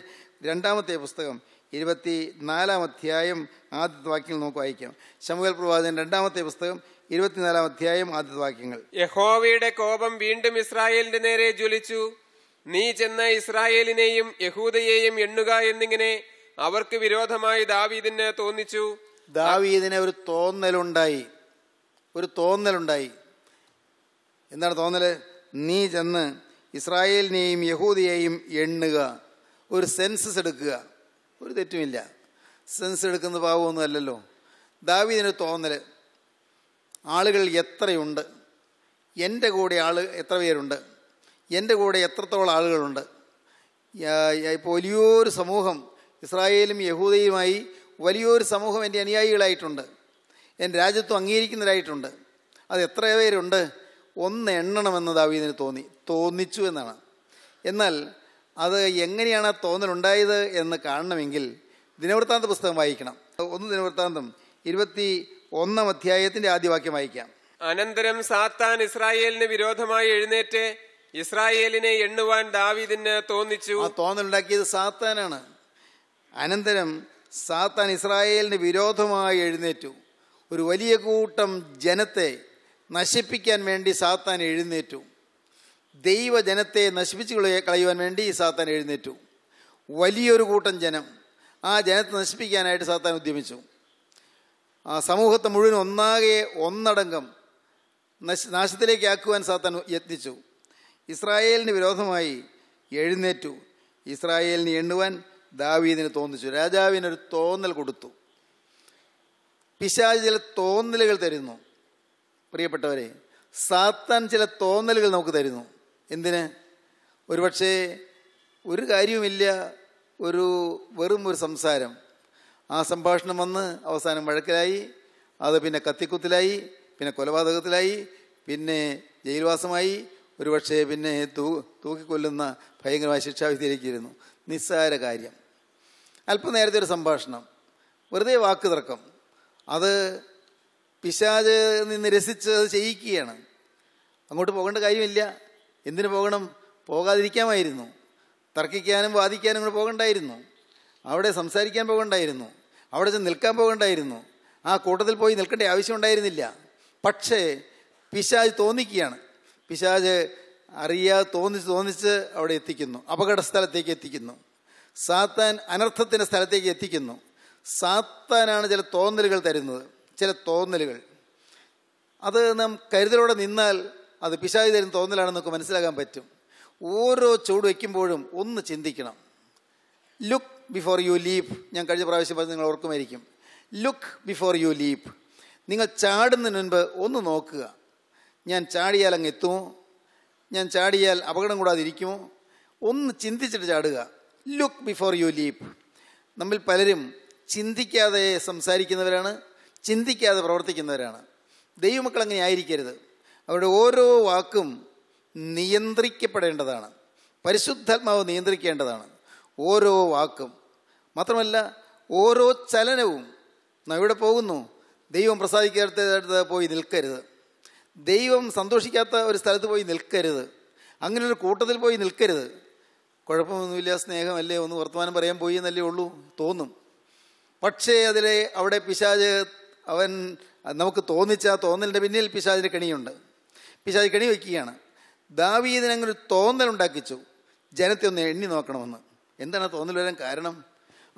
രണ്ടാമത്തെ പുസ്തകം ഇരുപത്തി നാലാം അധ്യായം ആദ്യ വാക്യങ്ങൾ നമുക്ക് വായിക്കാം ശമുവൽ പ്രവാചകൻ രണ്ടാമത്തെ പുസ്തകം ഇരുപത്തിനാലാം അധ്യായം ആദ്യ വാക്യങ്ങൾ യഹോവയുടെ കോപം വീണ്ടും ഇസ്രായേലിന്റെ നേരെ ജ്വലിച്ചു നീ ചെന്ന ഇസ്രായേലിനെയും യഹൂദയെയും എണ്ണുക എന്നിങ്ങനെ അവർക്ക് വിരോധമായി ദാവീദിന് തോന്നിച്ചു ദാവീദിനെ ഒരു തോന്നലുണ്ടായി ഒരു തോന്നലുണ്ടായി എന്താണ് തോന്നല് നീ ചെന്ന് ഇസ്രായേലിനെയും യഹൂദിയെയും എണ്ണുക ഒരു സെൻസസ് എടുക്കുക ഒരു തെറ്റുമില്ല സെൻസ് എടുക്കുന്ന പാവമൊന്നും അല്ലല്ലോ ദാവീദിന് തോന്നൽ ആളുകൾ എത്രയുണ്ട് എൻ്റെ കൂടെ ആൾ എത്ര പേരുണ്ട് എൻ്റെ കൂടെ എത്രത്തോളം ആളുകളുണ്ട് ഇപ്പോൾ വലിയൊരു സമൂഹം ഇസ്രായേലും യഹൂദയുമായി വലിയൊരു സമൂഹം എൻ്റെ അനുയായികളായിട്ടുണ്ട് എൻ്റെ രാജ്യത്വം അംഗീകരിക്കുന്നവരായിട്ടുണ്ട് അത് എത്ര പേരുണ്ട് ഒന്ന് എണ്ണണമെന്ന് ദാവീദിന് തോന്നി തോന്നിച്ചു എന്നാണ് എന്നാൽ അത് എങ്ങനെയാണ് തോന്നലുണ്ടായത് എന്ന് കാണണമെങ്കിൽ ദിനവൃത്താന്ത പുസ്തകം വായിക്കണം ഒന്ന് ദിനവൃത്താന്തം ഇരുപത്തി ഒന്നാം അധ്യായത്തിന്റെ ആദ്യ വാക്യം വായിക്കാം അനന്തരം സാത്താൻ ഇസ്രായേലിന് വിരോധമായി എഴുന്നേറ്റ് ഇസ്രായേലിനെ എണ്ണുവാൻ ദാവീദിന് തോന്നിച്ചു ആ തോന്നലുണ്ടാക്കിയത് സാത്താനാണ് അനന്തരം സാത്താൻ ഇസ്രായേലിന് വിരോധമായി എഴുന്നേറ്റു ഒരു വലിയ കൂട്ടം ജനത്തെ നശിപ്പിക്കാൻ വേണ്ടി സാത്താൻ എഴുന്നേറ്റു ദൈവജനത്തെ നശിപ്പിച്ചു കളയുവാൻ വേണ്ടി സാത്താൻ എഴുന്നേറ്റു വലിയൊരു കൂട്ടം ജനം ആ ജനത്തെ നശിപ്പിക്കാനായിട്ട് സാത്താൻ ഉദ്യമിച്ചു ആ സമൂഹത്തെ മുഴുവൻ ഒന്നാകെ ഒന്നടങ്കം നശ നാശത്തിലേക്ക് ആക്കുവാൻ സാത്താൻ യത്നിച്ചു ഇസ്രായേലിന് വിരോധമായി എഴുന്നേറ്റു ഇസ്രായേലിനെ എണ്ണുവാൻ ദാവീദിന് തോന്നിച്ചു രാജാവിനൊരു തോന്നൽ കൊടുത്തു പിശാജ് ചില തോന്നലുകൾ തരുന്നു പ്രിയപ്പെട്ടവരെ സാത്താൻ ചില തോന്നലുകൾ നമുക്ക് തരുന്നു എന്തിന് ഒരുപക്ഷേ ഒരു കാര്യവുമില്ല ഒരു വെറും ഒരു സംസാരം ആ സംഭാഷണം വന്ന് അവസാനം വഴക്കിലായി അത് പിന്നെ കത്തിക്കുത്തിലായി പിന്നെ കൊലപാതകത്തിലായി പിന്നെ ജയിൽവാസമായി ഒരുപക്ഷെ പിന്നെ തൂ തൂക്കിക്കൊല്ലുന്ന ഭയങ്കരമായ ശിക്ഷാവിധിയിലേക്കിരുന്നു നിസ്സാര കാര്യം അല്പനേരത്തെ ഒരു സംഭാഷണം വെറുതെ വാക്ക് തർക്കം അത് പിശാജ് നിന്ന് രസിച്ച് അത് ചെയ്യിക്കുകയാണ് അങ്ങോട്ട് പോകേണ്ട കാര്യമില്ല എന്തിനു പോകണം പോകാതിരിക്കാമായിരുന്നു തർക്കിക്കാനും വാദിക്കാനും കൂടെ പോകണ്ടായിരുന്നു അവിടെ സംസാരിക്കാൻ പോകണ്ടായിരുന്നു അവിടെ ചെന്ന് നിൽക്കാൻ പോകണ്ടായിരുന്നു ആ കൂട്ടത്തിൽ പോയി നിൽക്കേണ്ട ആവശ്യം ഉണ്ടായിരുന്നില്ല പക്ഷേ പിശാജ് തോന്നിക്കുകയാണ് പിശാജ് അറിയാതെ തോന്നിച്ച് തോന്നിച്ച് അവിടെ എത്തിക്കുന്നു അപകട സ്ഥലത്തേക്ക് എത്തിക്കുന്നു സാത്താൻ അനർത്ഥത്തിൻ്റെ സ്ഥലത്തേക്ക് എത്തിക്കുന്നു സാത്താനാണ് ചില തോന്നലുകൾ തരുന്നത് ചില തോന്നലുകൾ അത് നാം കരുതലോടെ നിന്നാൽ അത് പിശാജ് തരുന്ന തോന്നലാണെന്ന് നമുക്ക് മനസ്സിലാക്കാൻ പറ്റും ഓരോ ചൂട് വയ്ക്കുമ്പോഴും ഒന്ന് ചിന്തിക്കണം ലുക്ക് ബിഫോർ യു ലീപ്പ് ഞാൻ കഴിഞ്ഞ പ്രാവശ്യം പറഞ്ഞ് നിങ്ങൾ ഓർക്കുമായിരിക്കും ലുക്ക് ബിഫോർ യു ലീപ്പ് നിങ്ങൾ ചാടുന്നതിന് മുൻപ് ഒന്ന് നോക്കുക ഞാൻ ചാടിയാൽ അങ്ങ് എത്തുമോ ഞാൻ ചാടിയാൽ അപകടം കൂടാതിരിക്കുമോ ഒന്ന് ചിന്തിച്ചിട്ട് ചാടുക ലുക്ക് ബിഫോർ യു ലീപ്പ് നമ്മിൽ പലരും ചിന്തിക്കാതെ സംസാരിക്കുന്നവരാണ് ചിന്തിക്കാതെ പ്രവർത്തിക്കുന്നവരാണ് ദൈവമക്കൾ അങ്ങനെ ആയിരിക്കരുത് അവരുടെ ഓരോ വാക്കും നിയന്ത്രിക്കപ്പെടേണ്ടതാണ് പരിശുദ്ധാത്മാവ് നിയന്ത്രിക്കേണ്ടതാണ് ഓരോ വാക്കും മാത്രമല്ല ഓരോ ചലനവും നാം ഇവിടെ പോകുന്നു ദൈവം പ്രസാദിക്കാത്ത പോയി നിൽക്കരുത് ദൈവം സന്തോഷിക്കാത്ത ഒരു സ്ഥലത്ത് പോയി നിൽക്കരുത് അങ്ങനെ ഒരു കൂട്ടത്തിൽ പോയി നിൽക്കരുത് കുഴപ്പമൊന്നുമില്ല സ്നേഹമല്ലേ ഒന്ന് വർത്തമാനം പറയാൻ പോയി എന്നല്ലേ ഉള്ളൂ തോന്നും പക്ഷേ അതിലെ അവിടെ പിശാജ് അവൻ നമുക്ക് തോന്നിച്ച തോന്നലിൻ്റെ പിന്നിൽ പിശാജിന് കെണിയുണ്ട് പിശാജ് കെണി വയ്ക്കുകയാണ് ദാവീദിന് അങ്ങനെ ഒരു തോന്നലുണ്ടാക്കിച്ചു ജനത്തെ ഒന്ന് എണ്ണി നോക്കണമെന്ന് എന്താണ് തോന്നൽ വരാൻ കാരണം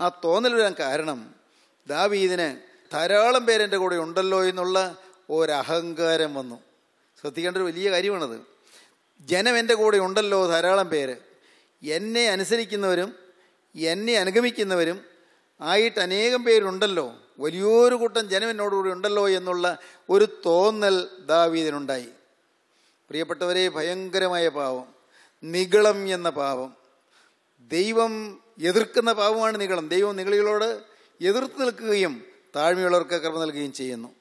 ആ തോന്നൽ വരാൻ കാരണം ദാവീദിന് ധാരാളം പേരെൻ്റെ കൂടെ ഉണ്ടല്ലോ എന്നുള്ള ഒരഹങ്കാരം വന്നു ശ്രദ്ധിക്കേണ്ട ഒരു വലിയ കാര്യമാണത് ജനം എൻ്റെ കൂടെ ഉണ്ടല്ലോ ധാരാളം പേര് എന്നെ അനുസരിക്കുന്നവരും എന്നെ അനുഗമിക്കുന്നവരും ആയിട്ട് അനേകം പേരുണ്ടല്ലോ വലിയൊരു കൂട്ടം ജനം എന്നോടുകൂടി ഉണ്ടല്ലോ എന്നുള്ള ഒരു തോന്നൽ ദാവീതിനുണ്ടായി പ്രിയപ്പെട്ടവരെ ഭയങ്കരമായ പാവം നികളം എന്ന പാവം ദൈവം എതിർക്കുന്ന പാവമാണ് നികളം ദൈവം നികളികളോട് എതിർത്ത് നിൽക്കുകയും താഴ്മയുള്ളവർക്ക് കർമ്മ നൽകുകയും ചെയ്യുന്നു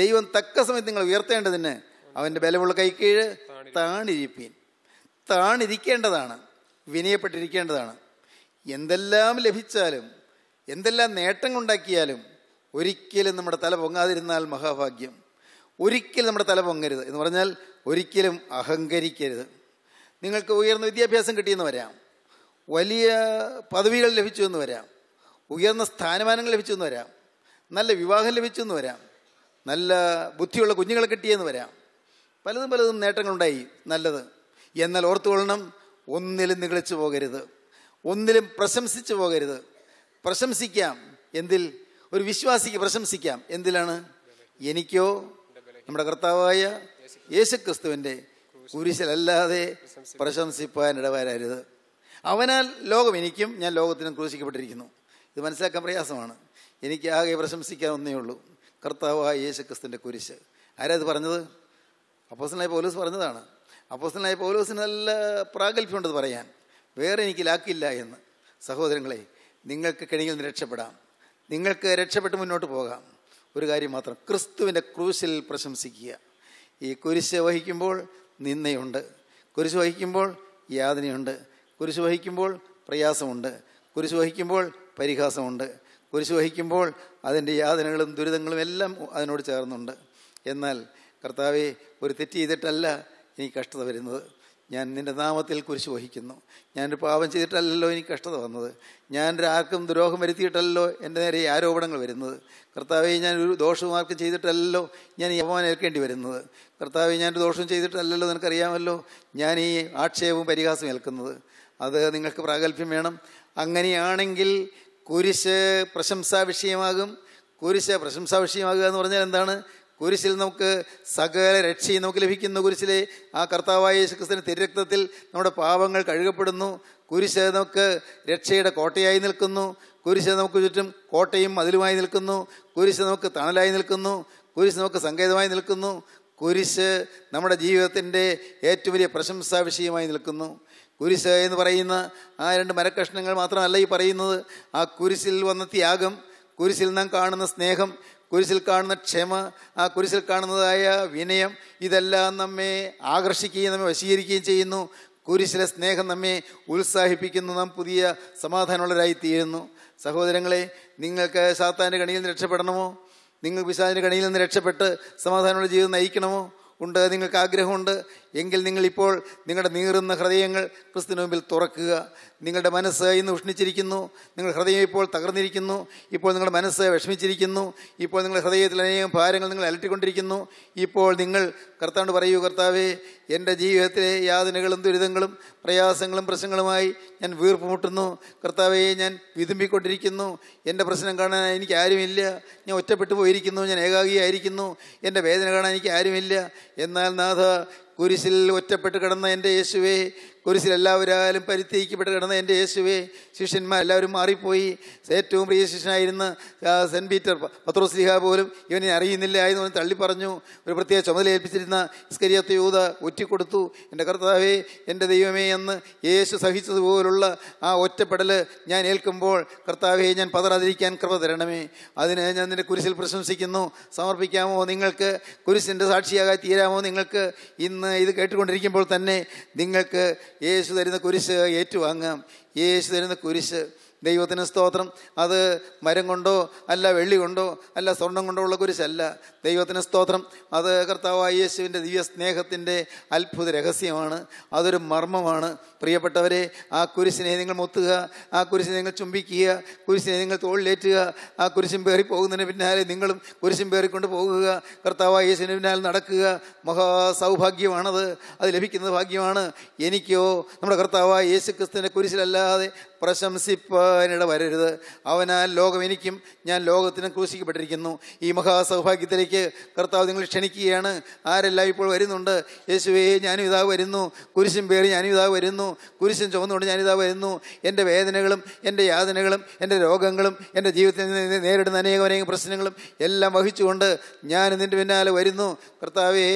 ദൈവം തക്ക സമയത്ത് നിങ്ങൾ ഉയർത്തേണ്ടതിന് അവൻ്റെ ബലമുള്ള കൈക്കീഴ് താണിരിപ്പീൻ താണിരിക്കേണ്ടതാണ് വിനയപ്പെട്ടിരിക്കേണ്ടതാണ് എന്തെല്ലാം ലഭിച്ചാലും എന്തെല്ലാം ഉണ്ടാക്കിയാലും ഒരിക്കലും നമ്മുടെ തല പൊങ്ങാതിരുന്നാൽ മഹാഭാഗ്യം ഒരിക്കലും നമ്മുടെ തല പൊങ്ങരുത് എന്ന് പറഞ്ഞാൽ ഒരിക്കലും അഹങ്കരിക്കരുത് നിങ്ങൾക്ക് ഉയർന്ന വിദ്യാഭ്യാസം കിട്ടിയെന്ന് വരാം വലിയ പദവികൾ ലഭിച്ചു എന്ന് വരാം ഉയർന്ന സ്ഥാനമാനങ്ങൾ ലഭിച്ചു എന്ന് വരാം നല്ല വിവാഹം ലഭിച്ചു എന്ന് വരാം നല്ല ബുദ്ധിയുള്ള കുഞ്ഞുങ്ങളെ കിട്ടിയെന്ന് വരാം പലതും പലതും നേട്ടങ്ങളുണ്ടായി നല്ലത് എന്നാൽ ഓർത്തുകൊള്ളണം ഒന്നിലും നികളിച്ചു പോകരുത് ഒന്നിലും പ്രശംസിച്ചു പോകരുത് പ്രശംസിക്കാം എന്തിൽ ഒരു വിശ്വാസിക്ക് പ്രശംസിക്കാം എന്തിലാണ് എനിക്കോ നമ്മുടെ കർത്താവായ യേശുക്രിസ്തുവിൻ്റെ കുരിശിലല്ലാതെ പ്രശംസിപ്പാൻ ഇടവരരുത് അവനാൽ ലോകം എനിക്കും ഞാൻ ലോകത്തിനും ക്രൂശിക്കപ്പെട്ടിരിക്കുന്നു ഇത് മനസ്സിലാക്കാൻ പ്രയാസമാണ് എനിക്ക് ആകെ പ്രശംസിക്കാൻ ഒന്നേ ഉള്ളൂ കർത്താവായ യേശുക്രിസ്തുവിൻ്റെ കുരിശ് ആരാ ഇത് പറഞ്ഞത് അപ്പോസനായ പൗലോസ് പറഞ്ഞതാണ് അപ്പോസനായ പൗലോസിന് നല്ല പ്രാഗൽഭ്യമുണ്ടെന്ന് പറയാൻ വേറെ എനിക്ക് ലാക്കില്ല എന്ന് സഹോദരങ്ങളെ നിങ്ങൾക്ക് കെണിയിൽ നിന്ന് രക്ഷപ്പെടാം നിങ്ങൾക്ക് രക്ഷപ്പെട്ട് മുന്നോട്ട് പോകാം ഒരു കാര്യം മാത്രം ക്രിസ്തുവിൻ്റെ ക്രൂശിൽ പ്രശംസിക്കുക ഈ കുരിശ് വഹിക്കുമ്പോൾ നിന്നയുണ്ട് കുരിശ് വഹിക്കുമ്പോൾ യാതനയുണ്ട് കുരിശ് വഹിക്കുമ്പോൾ പ്രയാസമുണ്ട് കുരിശ് വഹിക്കുമ്പോൾ പരിഹാസമുണ്ട് കുരിശ് വഹിക്കുമ്പോൾ അതിൻ്റെ യാതനകളും ദുരിതങ്ങളും എല്ലാം അതിനോട് ചേർന്നുണ്ട് എന്നാൽ കർത്താവെ ഒരു തെറ്റ് ചെയ്തിട്ടല്ല എനിക്ക് കഷ്ടത വരുന്നത് ഞാൻ നിന്റെ നാമത്തിൽ കുരിശ് വഹിക്കുന്നു ഞാനൊരു പാപം ചെയ്തിട്ടല്ലല്ലോ എനിക്ക് കഷ്ടത വന്നത് ഞാൻ ആർക്കും ദുരോഹം വരുത്തിയിട്ടല്ലോ എൻ്റെ നേരെ ആരോപണങ്ങൾ വരുന്നത് കർത്താവെ ഞാൻ ഒരു ദോഷവും ആർക്കും ചെയ്തിട്ടല്ലോ ഞാൻ ഈ അപമാനം ഏൽക്കേണ്ടി വരുന്നത് കർത്താവെ ഞാനൊരു ദോഷവും ചെയ്തിട്ടല്ലല്ലോ നിനക്കറിയാമല്ലോ ഞാൻ ഈ ആക്ഷേപവും പരിഹാസം ഏൽക്കുന്നത് അത് നിങ്ങൾക്ക് പ്രാഗൽഭ്യം വേണം അങ്ങനെയാണെങ്കിൽ കുരിശ് പ്രശംസാ വിഷയമാകും കുരിശ് പ്രശംസാ വിഷയമാകുക എന്ന് പറഞ്ഞാൽ എന്താണ് കുരിശിൽ നമുക്ക് സകല രക്ഷയും നമുക്ക് ലഭിക്കുന്നു കുരിശിലെ ആ കർത്താവായ യേശു ക്രിസ്തുവിൻ്റെ തിരക്തത്തിൽ നമ്മുടെ പാപങ്ങൾ കഴുകപ്പെടുന്നു കുരിശ് നമുക്ക് രക്ഷയുടെ കോട്ടയായി നിൽക്കുന്നു കുരിശ് നമുക്ക് ചുറ്റും കോട്ടയും മതിലുമായി നിൽക്കുന്നു കുരിശ് നമുക്ക് തണലായി നിൽക്കുന്നു കുരിശ് നമുക്ക് സങ്കേതമായി നിൽക്കുന്നു കുരിശ് നമ്മുടെ ജീവിതത്തിൻ്റെ ഏറ്റവും വലിയ പ്രശംസാ വിഷയമായി നിൽക്കുന്നു കുരിശ് എന്ന് പറയുന്ന ആ രണ്ട് മരക്കഷ്ണങ്ങൾ മാത്രമല്ല ഈ പറയുന്നത് ആ കുരിശിൽ വന്ന ത്യാഗം കുരിശിൽ നാം കാണുന്ന സ്നേഹം കുരിശിൽ കാണുന്ന ക്ഷമ ആ കുരിശിൽ കാണുന്നതായ വിനയം ഇതെല്ലാം നമ്മെ ആകർഷിക്കുകയും നമ്മെ വശീകരിക്കുകയും ചെയ്യുന്നു കുരിശിലെ സ്നേഹം നമ്മെ ഉത്സാഹിപ്പിക്കുന്നു നാം പുതിയ സമാധാനമുള്ളവരായിത്തീരുന്നു സഹോദരങ്ങളെ നിങ്ങൾക്ക് സാത്താൻ്റെ കണിയിൽ നിന്ന് രക്ഷപ്പെടണമോ നിങ്ങൾ പിശാചിൻ്റെ കണിയിൽ നിന്ന് രക്ഷപ്പെട്ട് സമാധാനമുള്ള ജീവിതം നയിക്കണമോ ഉണ്ട് നിങ്ങൾക്ക് ആഗ്രഹമുണ്ട് എങ്കിൽ നിങ്ങളിപ്പോൾ നിങ്ങളുടെ നീറുന്ന ഹൃദയങ്ങൾ ക്രിസ്തുവിന് മുമ്പിൽ തുറക്കുക നിങ്ങളുടെ മനസ്സ് ഇന്ന് ഉഷ്ണിച്ചിരിക്കുന്നു നിങ്ങളുടെ ഹൃദയം ഇപ്പോൾ തകർന്നിരിക്കുന്നു ഇപ്പോൾ നിങ്ങളുടെ മനസ്സ് വിഷമിച്ചിരിക്കുന്നു ഇപ്പോൾ നിങ്ങളുടെ ഹൃദയത്തിൽ അനേകം ഭാരങ്ങൾ നിങ്ങൾ അലട്ടിക്കൊണ്ടിരിക്കുന്നു ഇപ്പോൾ നിങ്ങൾ കർത്താവിനോട് പറയൂ കർത്താവേ എൻ്റെ ജീവിതത്തിലെ യാതനകളും ദുരിതങ്ങളും പ്രയാസങ്ങളും പ്രശ്നങ്ങളുമായി ഞാൻ വീർപ്പ് മുട്ടുന്നു കർത്താവെ ഞാൻ വിതുമ്പിക്കൊണ്ടിരിക്കുന്നു എൻ്റെ പ്രശ്നം കാണാൻ എനിക്ക് ആരുമില്ല ഞാൻ ഒറ്റപ്പെട്ടു പോയിരിക്കുന്നു ഞാൻ ഏകാഗ്രിയായിരിക്കുന്നു എൻ്റെ വേദന കാണാൻ എനിക്ക് ആരുമില്ല എന്നാൽ നാഥ കുരിശിൽ ഒറ്റപ്പെട്ട് കിടന്ന എൻ്റെ യേശുവേ കുരിശിൽ എല്ലാവരാലും പരിത്യജിക്കപ്പെട്ട് കിടന്ന എൻ്റെ യേശുവേ ശിഷ്യന്മാർ എല്ലാവരും മാറിപ്പോയി ഏറ്റവും പ്രിയ ശിഷ്യനായിരുന്ന സെൻറ്റ് പീറ്റർ പത്രോസ്ലിഹ പോലും ഇവനെ അറിയുന്നില്ല എന്ന് പറഞ്ഞ് തള്ളി പറഞ്ഞു ഒരു പ്രത്യേക ചുമതല ഏൽപ്പിച്ചിരുന്ന ഇസ്കരിയത്ത് യൂത ഒറ്റിക്കൊടുത്തു എൻ്റെ കർത്താവേ എൻ്റെ ദൈവമേ എന്ന് യേശു സഹിച്ചതുപോലുള്ള ആ ഒറ്റപ്പെടൽ ഞാൻ ഏൽക്കുമ്പോൾ കർത്താവേ ഞാൻ പതറാതിരിക്കാൻ കൃപ തരണമേ അതിന് ഞാൻ നിൻ്റെ കുരിശിൽ പ്രശംസിക്കുന്നു സമർപ്പിക്കാമോ നിങ്ങൾക്ക് കുരിശിൻ്റെ സാക്ഷിയാകാൻ തീരാമോ നിങ്ങൾക്ക് ഇന്ന് ഇത് കേട്ടുകൊണ്ടിരിക്കുമ്പോൾ തന്നെ നിങ്ങൾക്ക് യേശു തരുന്ന കുരിശ് ഏറ്റുവാങ്ങാം യേശു തരുന്ന കുരിശ് ദൈവത്തിന് സ്തോത്രം അത് മരം കൊണ്ടോ അല്ല വെള്ളി കൊണ്ടോ അല്ല സ്വർണം കൊണ്ടോ ഉള്ള കുരിശല്ല ദൈവത്തിന് സ്തോത്രം അത് കർത്താവായ യേശുവിൻ്റെ ദിവ്യ സ്നേഹത്തിൻ്റെ അത്ഭുത രഹസ്യമാണ് അതൊരു മർമ്മമാണ് പ്രിയപ്പെട്ടവരെ ആ കുരിശിനെ നിങ്ങൾ മുത്തുക ആ കുരിശിനെ നിങ്ങൾ ചുംബിക്കുക കുരിശിനെ നിങ്ങൾ തോളിലേറ്റുക ആ കുരിശും പേറി പോകുന്നതിന് പിന്നാലെ നിങ്ങളും കുരിശും പേറിക്കൊണ്ട് പോകുക കർത്താവായ യേശുവിന് പിന്നാലെ നടക്കുക മഹാസൗഭാഗ്യമാണത് അത് ലഭിക്കുന്നത് ഭാഗ്യമാണ് എനിക്കോ നമ്മുടെ കർത്താവായ യേശു ക്രിസ്തുവിൻ്റെ കുരിശിലല്ലാതെ പ്രശംസിപ്പാനിട വരരുത് അവനാൽ ലോകം എനിക്കും ഞാൻ ലോകത്തിനും ക്രൂശിക്കപ്പെട്ടിരിക്കുന്നു ഈ മഹാസൗഭാഗ്യത്തിലേക്ക് കർത്താവ് നിങ്ങൾ ക്ഷണിക്കുകയാണ് ആരെല്ലാം ഇപ്പോൾ വരുന്നുണ്ട് യേശുവേ ഞാനും ഇതാ വരുന്നു കുരിശും പേറി ഞാനും ഇതാ വരുന്നു കുരിശും ചുമന്നുകൊണ്ട് ഞാനിതാ വരുന്നു എൻ്റെ വേദനകളും എൻ്റെ യാതനകളും എൻ്റെ രോഗങ്ങളും എൻ്റെ ജീവിതത്തിൽ നേരിടുന്ന അനേകം പ്രശ്നങ്ങളും എല്ലാം വഹിച്ചുകൊണ്ട് ഞാൻ നിൻ്റെ പിന്നാലെ വരുന്നു കർത്താവേ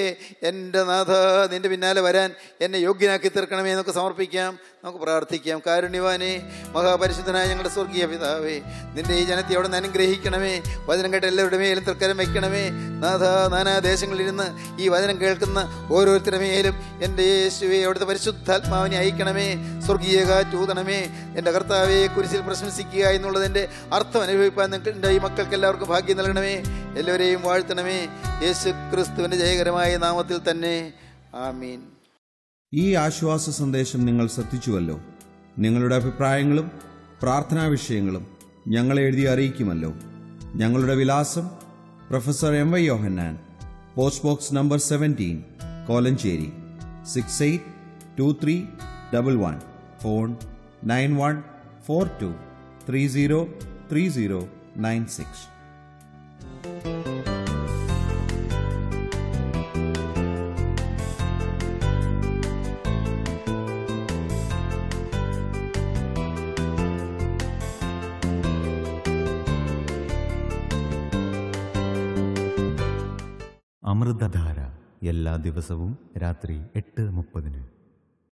എൻ്റെ നാഥ നിൻ്റെ പിന്നാലെ വരാൻ എന്നെ യോഗ്യനാക്കി തീർക്കണമേ എന്നൊക്കെ സമർപ്പിക്കാം നമുക്ക് പ്രാർത്ഥിക്കാം കാരുണ്യവാനെ മഹാപരിശുദ്ധനായ ഞങ്ങളുടെ സ്വർഗീയ പിതാവേ നിന്റെ ഈ ജനത്തെ അവിടെ നിന്ന് അനുഗ്രഹിക്കണമേ വചനം കേട്ട എല്ലാവരുടെ മേലും തൃക്കരം വയ്ക്കണമേ നാഥ നാനാദേശങ്ങളിലിരുന്ന് ഈ വചനം കേൾക്കുന്ന ഓരോരുത്തരുടെ മേലും എൻ്റെ യേശുവെ അവിടുത്തെ പരിശുദ്ധാത്മാവിനെ അയക്കണമേ സ്വർഗീയ കാറ്റൂതണമേ എൻ്റെ കർത്താവെ കുരിശിൽ പ്രശംസിക്കുക എന്നുള്ളതിൻ്റെ അർത്ഥം അനുഭവിപ്പാൻ നിങ്ങളുടെ ഈ മക്കൾക്ക് എല്ലാവർക്കും ഭാഗ്യം നൽകണമേ എല്ലാവരെയും വാഴ്ത്തണമേ യേശു ക്രിസ്തുവിൻ്റെ ജയകരമായ നാമത്തിൽ തന്നെ ആമീൻ ഈ ആശ്വാസ സന്ദേശം നിങ്ങൾ ശ്രദ്ധിച്ചുവല്ലോ നിങ്ങളുടെ അഭിപ്രായങ്ങളും പ്രാർത്ഥനാ വിഷയങ്ങളും ഞങ്ങളെ എഴുതി അറിയിക്കുമല്ലോ ഞങ്ങളുടെ വിലാസം professor M Y Yohannan post box number seventeen Kolenchery six eight two three double one phone nine one four two three zero three zero nine six എല്ലാ ദിവസവും രാത്രി എട്ട് മുപ്പതിന്